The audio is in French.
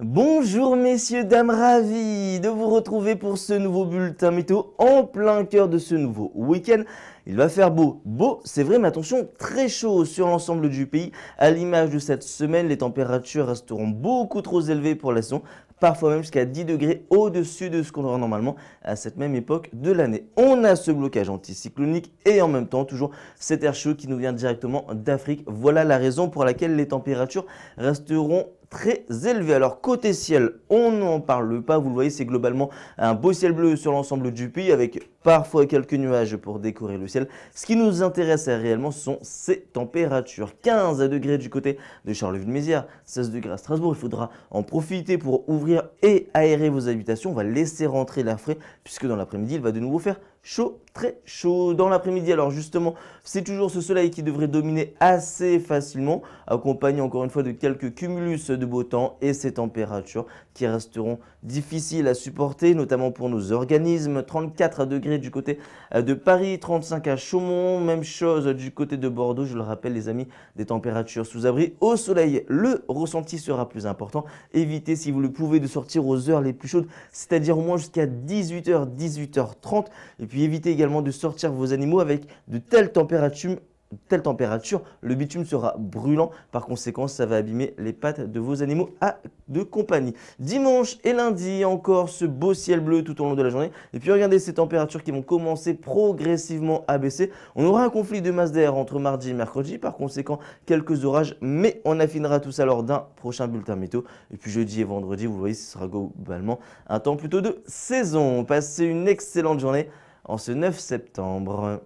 Bonjour messieurs, dames, ravi de vous retrouver pour ce nouveau bulletin météo en plein cœur de ce nouveau week-end. Il va faire beau, beau, c'est vrai, mais attention, très chaud sur l'ensemble du pays. À l'image de cette semaine, les températures resteront beaucoup trop élevées pour la saison, parfois même jusqu'à 10 degrés au-dessus de ce qu'on aura normalement à cette même époque de l'année. On a ce blocage anticyclonique et en même temps toujours cet air chaud qui nous vient directement d'Afrique. Voilà la raison pour laquelle les températures resteront très élevé. Alors côté ciel, on n'en parle pas, vous le voyez, c'est globalement un beau ciel bleu sur l'ensemble du pays avec parfois quelques nuages pour décorer le ciel. Ce qui nous intéresse réellement, sont ces températures. 15 degrés du côté de Charleville-Mézières, 16 degrés à Strasbourg. Il faudra en profiter pour ouvrir et aérer vos habitations. On va laisser rentrer l'air frais puisque dans l'après-midi, il va de nouveau faire chaud, très chaud dans l'après-midi. Alors justement, c'est toujours ce soleil qui devrait dominer assez facilement, accompagné encore une fois de quelques cumulus de beau temps et ces températures qui resteront difficiles à supporter, notamment pour nos organismes. 34 degrés du côté euh, de Paris, 35 à Chaumont, même chose du côté de Bordeaux. Je le rappelle les amis, des températures sous abri au soleil. Le ressenti sera plus important. Évitez si vous le pouvez de sortir aux heures les plus chaudes, c'est-à-dire au moins jusqu'à 18h, 18h30 puis évitez également de sortir vos animaux avec de telles températures telle température, le bitume sera brûlant. Par conséquent, ça va abîmer les pattes de vos animaux de compagnie. Dimanche et lundi, encore ce beau ciel bleu tout au long de la journée. Et puis regardez ces températures qui vont commencer progressivement à baisser. On aura un conflit de masse d'air entre mardi et mercredi. Par conséquent, quelques orages, mais on affinera tout ça lors d'un prochain bulletin météo. Et puis jeudi et vendredi, vous voyez, ce sera globalement un temps plutôt de saison. Passez une excellente journée en ce 9 septembre.